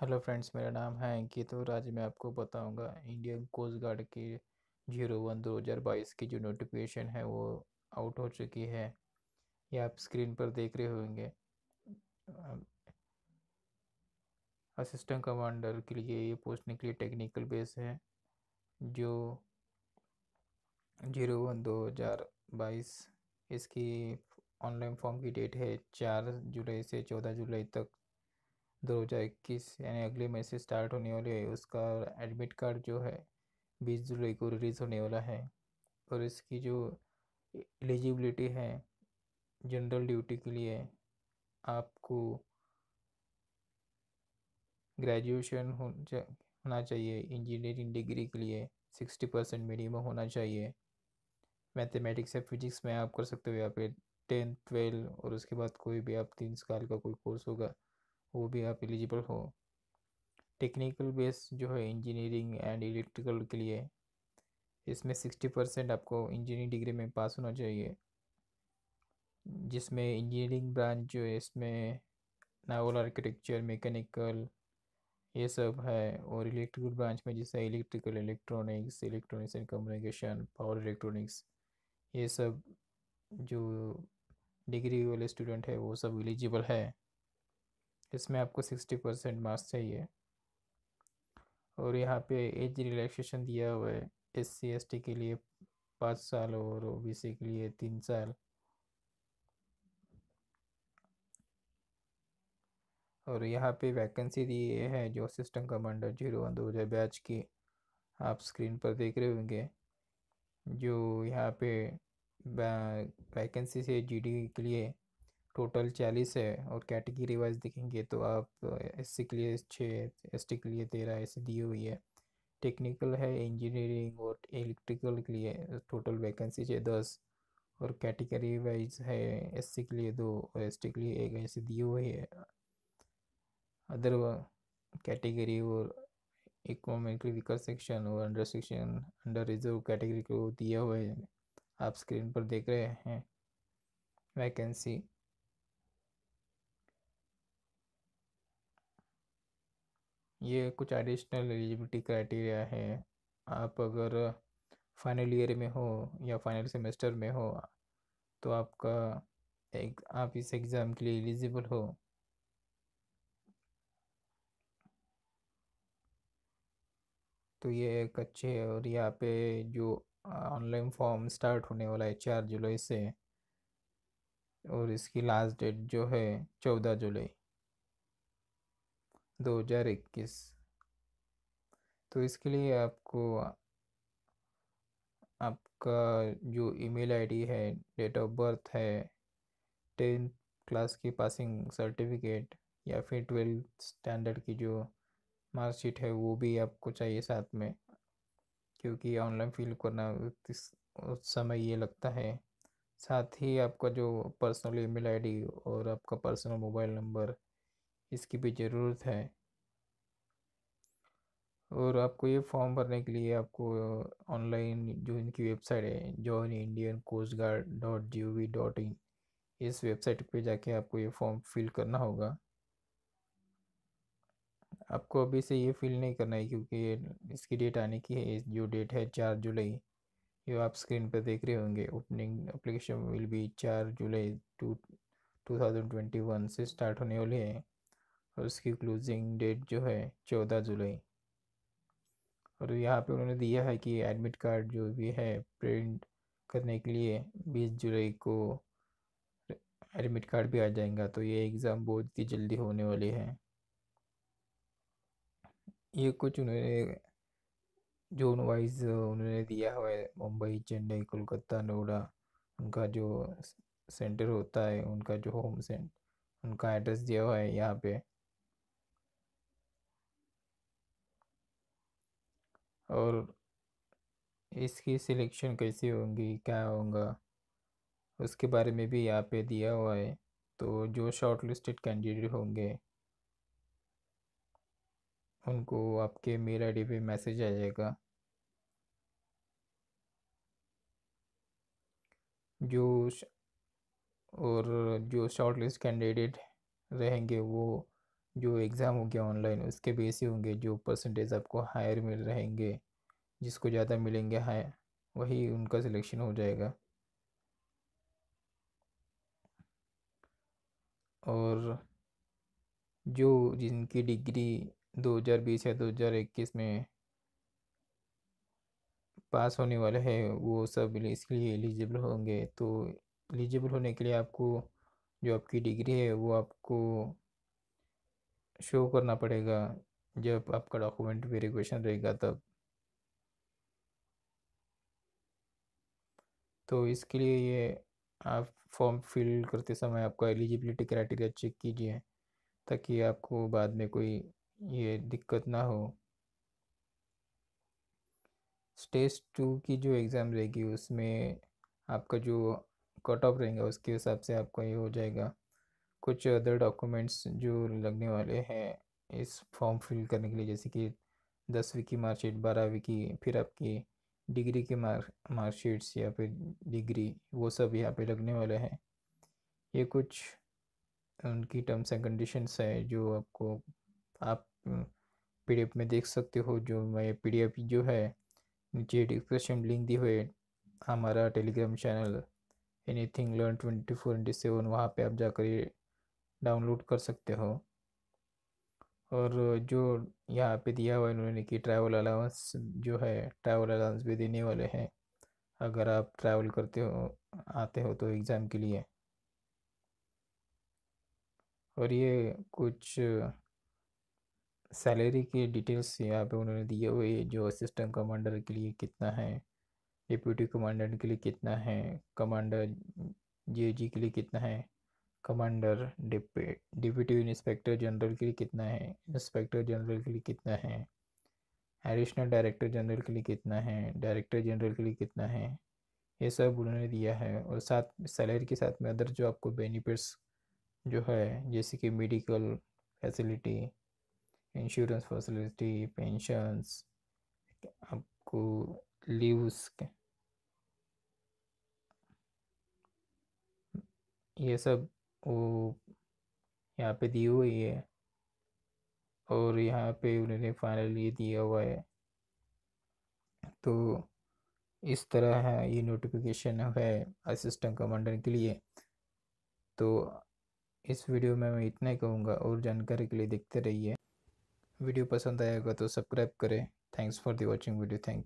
hello friends मेरा नाम है अंकित और आज मैं आपको बताऊंगा इंडियन कोस्ट गार्ड के जीरो वन दो हज़ार बाईस की जो नोटिफिकेशन है वो आउट हो चुकी है ये आप स्क्रीन पर देख रहे होंगे असिस्टेंट कमांडर के लिए ये पोस्ट निकली टेक्निकल बेस है जो जीरो वन दो हज़ार बाईस इसकी ऑनलाइन फॉर्म की डेट है चार जुलाई से चौदह जुलाई तक दो हज़ार इक्कीस यानी अगले महीने से स्टार्ट होने वाली है उसका एडमिट कार्ड जो है बीस जुलाई को रिलीज़ होने वाला है और इसकी जो एलिजिबिलिटी है जनरल ड्यूटी के लिए आपको ग्रेजुएशन हो होना चाहिए इंजीनियरिंग डिग्री के लिए सिक्सटी परसेंट मिनिमम होना चाहिए मैथमेटिक्स या फिजिक्स में आप कर सकते हो या फिर टेंथ ट्वेल्व और उसके बाद कोई भी आप तीन साल का कोई कोर्स होगा वो भी आप एलिजिबल हो टेक्निकल बेस जो है इंजीनियरिंग एंड इलेक्ट्रिकल के लिए इसमें सिक्सटी परसेंट आपको इंजीनियरिंग डिग्री में पास होना चाहिए जिसमें इंजीनियरिंग ब्रांच जो है इसमें नावल आर्किटेक्चर मैकेनिकल ये सब है और इलेक्ट्रिकल ब्रांच में जैसे electrical electronics electronics and communication power electronics ये सब जो डिग्री वाले स्टूडेंट है वो सब एलिजिबल है इसमें आपको सिक्सटी परसेंट मार्क्स चाहिए और यहाँ पे एज रिलैक्सेशन दिया हुआ है एस सी एस टी के लिए पाँच साल और ओ बी सी के लिए तीन साल और यहाँ पे वैकेंसी दी है जो सिस्टम कमांडर जीरो वन दो हज़ार बैच की आप स्क्रीन पर देख रहे होंगे जो यहाँ पे वैकेंसी से जीडी के लिए टोटल चालीस है और कैटेगरी वाइज देखेंगे तो आप एस सी के लिए छः एस टी के लिए तेरह ऐसे दी हुई है टेक्निकल है इंजीनियरिंग और इलेक्ट्रिकल के लिए टोटल वैकेंसी है दस और कैटेगरी वाइज है एस सी के लिए दो और एस टी के लिए एक ऐसे दी हुई है अदर कैटेगरी और इकोनॉमिकली वीकर सेक्शन और under section under reserve category को दिया हुआ है आप स्क्रीन पर देख रहे हैं वैकेंसी ये कुछ एडिशनल एलिजिबिलिटी क्राइटेरिया है आप अगर फाइनल ईयर में हो या फाइनल सेमेस्टर में हो तो आपका एक आप इस एग्ज़ाम के लिए एलिजिबल हो तो ये एक अच्छे और यहाँ पे जो ऑनलाइन फॉर्म स्टार्ट होने वाला है चार जुलाई से और इसकी लास्ट डेट जो है चौदह जुलाई 2021 तो इसके लिए आपको आपका जो ईमेल आईडी है डेट ऑफ बर्थ है टेंथ क्लास की पासिंग सर्टिफिकेट या फिर ट्वेल्थ स्टैंडर्ड की जो मार्कशीट है वो भी आपको चाहिए साथ में क्योंकि ऑनलाइन फिल करना उस समय ये लगता है साथ ही आपका जो पर्सनल ईमेल आईडी और आपका पर्सनल मोबाइल नंबर इसकी भी ज़रूरत है और आपको ये फॉर्म भरने के लिए आपको ऑनलाइन जो इनकी वेबसाइट है join Indian coast guard dot G O V dot in इस वेबसाइट पे जाके आपको ये फॉर्म फिल करना होगा आपको अभी से ये फिल नहीं करना है क्योंकि ये इसकी डेट आने की है जो डेट है चार जुलाई जो आप स्क्रीन पर देख रहे होंगे ओपनिंग अप्लीकेशन विल बी चार जुलाई to two thousand twenty one से स्टार्ट होने वाली है और उसकी क्लोजिंग डेट जो है चौदह जुलाई और यहाँ पे उन्होंने दिया है कि एडमिट कार्ड जो भी है प्रिंट करने के लिए बीस जुलाई को एडमिट कार्ड भी आ जाएगा तो ये एग्ज़ाम बहुत ही जल्दी होने वाली है ये कुछ उन्होंने जोन वाइज उन्होंने दिया हुआ है मुंबई चेन्नई कोलकाता नोएडा उनका जो सेंटर होता है उनका जो होम सेंटर उनका एड्रेस दिया हुआ है यहाँ पे और इसकी सिलेक्शन कैसे होंगी क्या होगा उसके बारे में भी यहाँ पे दिया हुआ है तो जो शॉर्ट लिस्टेड कैंडिडेट होंगे उनको आपके मेल डी पे मैसेज आ जाएगा जो और जो शॉर्ट लिस्ट कैंडिडेट रहेंगे वो जो एग्ज़ाम हो गया ऑनलाइन उसके बेस ही होंगे जो परसेंटेज आपको हायर मिल रहेंगे जिसको ज़्यादा मिलेंगे हाई वही उनका सिलेक्शन हो जाएगा और जो जिनकी डिग्री 2020 या 2021 में पास होने वाले हैं वो सब इसके लिए एलिजिबल होंगे तो एलिजिबल होने के लिए आपको जो आपकी डिग्री है वो आपको शो करना पड़ेगा जब आपका डॉक्यूमेंट वेरिफिकेशन रहेगा तब तो इसके लिए ये आप फॉर्म फिल करते समय आपका एलिजिबिलिटी क्राइटेरिया चेक कीजिए ताकि आपको बाद में कोई ये दिक्कत ना हो स्टेज टू की जो एग्ज़ाम रहेगी उसमें आपका जो कट ऑफ रहेगा उसके हिसाब से आपका ये हो जाएगा कुछ अदर डॉक्यूमेंट्स जो लगने वाले हैं इस फॉर्म फिल करने के लिए जैसे कि दसवीं की मार्कशीट बारहवीं की फिर आपकी डिग्री के मार्क मार्कशीट्स या फिर डिग्री वो सब यहाँ पे लगने वाले हैं ये कुछ उनकी टर्म्स एंड कंडीशंस है जो आपको आप पी में देख सकते हो जो मैं एफ जो है नीचे डिस्क्रिप्शन लिंक दी हुए हमारा Telegram channel anything learn twenty four into seven वहाँ पर आप जाकर डाउनलोड कर सकते हो और जो यहाँ पे दिया हुआ है उन्होंने कि ट्रैवल अलाउंस जो है ट्रैवल अलाउंस भी देने वाले हैं अगर आप ट्रैवल करते हो आते हो तो एग्ज़ाम के लिए और ये कुछ सैलरी के डिटेल्स यहाँ पे उन्होंने दिए हुए जो असिस्टेंट कमांडर के लिए कितना है डिप्यूटी कमांडेंट के लिए कितना है कमांडर जे के लिए कितना है कमांडर डिप्टी इंस्पेक्टर जनरल के लिए कितना है इंस्पेक्टर जनरल के लिए कितना है एडिशनल डायरेक्टर जनरल के लिए कितना है डायरेक्टर जनरल के लिए कितना है ये सब उन्होंने दिया है और साथ सैलरी के साथ में अदर जो आपको बेनिफिट्स जो है जैसे कि medical facility insurance facility pensions आपको लीव्स ये सब वो यहाँ पे दी हुई है और यहाँ पे उन्होंने फाइनल ये दिया हुआ है तो इस तरह है ये नोटिफिकेशन है असिस्टेंट कमांडर के लिए तो इस वीडियो में मैं इतना ही कहूँगा और जानकारी के लिए देखते रहिए वीडियो पसंद आएगा तो सब्सक्राइब करें thanks for the watching video thank you